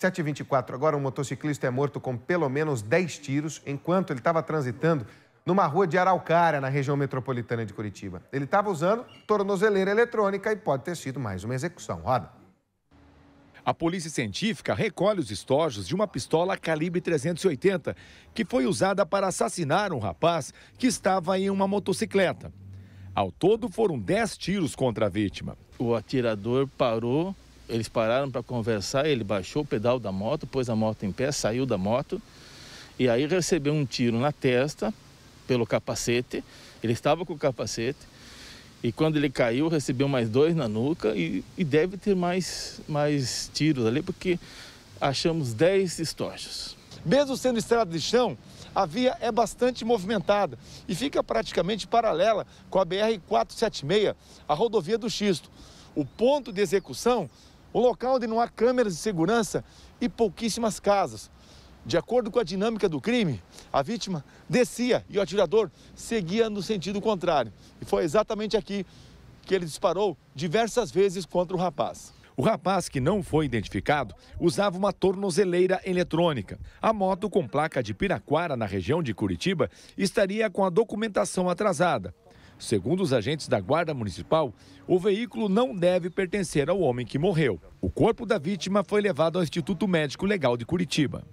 7h24, agora um motociclista é morto com pelo menos 10 tiros enquanto ele estava transitando numa rua de Araucária, na região metropolitana de Curitiba. Ele estava usando tornozeleira eletrônica e pode ter sido mais uma execução. Roda. A polícia científica recolhe os estojos de uma pistola calibre 380, que foi usada para assassinar um rapaz que estava em uma motocicleta. Ao todo, foram 10 tiros contra a vítima. O atirador parou eles pararam para conversar, ele baixou o pedal da moto, pôs a moto em pé, saiu da moto e aí recebeu um tiro na testa pelo capacete. Ele estava com o capacete e quando ele caiu recebeu mais dois na nuca e, e deve ter mais, mais tiros ali porque achamos 10 estojos. Mesmo sendo estrada de chão, a via é bastante movimentada e fica praticamente paralela com a BR-476, a rodovia do Xisto. O ponto de execução o local onde não há câmeras de segurança e pouquíssimas casas. De acordo com a dinâmica do crime, a vítima descia e o atirador seguia no sentido contrário. E foi exatamente aqui que ele disparou diversas vezes contra o rapaz. O rapaz, que não foi identificado, usava uma tornozeleira eletrônica. A moto com placa de Piraquara, na região de Curitiba, estaria com a documentação atrasada. Segundo os agentes da Guarda Municipal, o veículo não deve pertencer ao homem que morreu. O corpo da vítima foi levado ao Instituto Médico Legal de Curitiba.